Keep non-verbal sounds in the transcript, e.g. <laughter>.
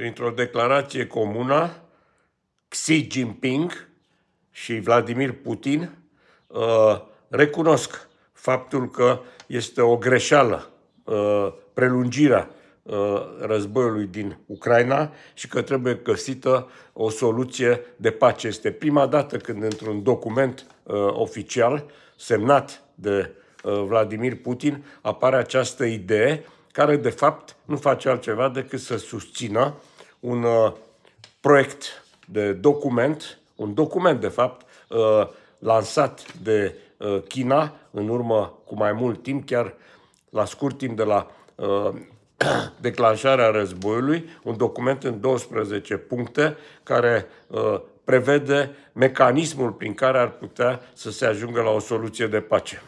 printr-o declarație comună, Xi Jinping și Vladimir Putin uh, recunosc faptul că este o greșeală uh, prelungirea uh, războiului din Ucraina și că trebuie găsită o soluție de pace. Este prima dată când într-un document oficial semnat de Vladimir Putin apare această idee care de fapt nu face altceva decât să susțină un uh, proiect de document, un document de fapt uh, lansat de uh, China în urmă cu mai mult timp, chiar la scurt timp de la uh, <clears throat> declanșarea războiului, un document în 12 puncte care uh, prevede mecanismul prin care ar putea să se ajungă la o soluție de pace.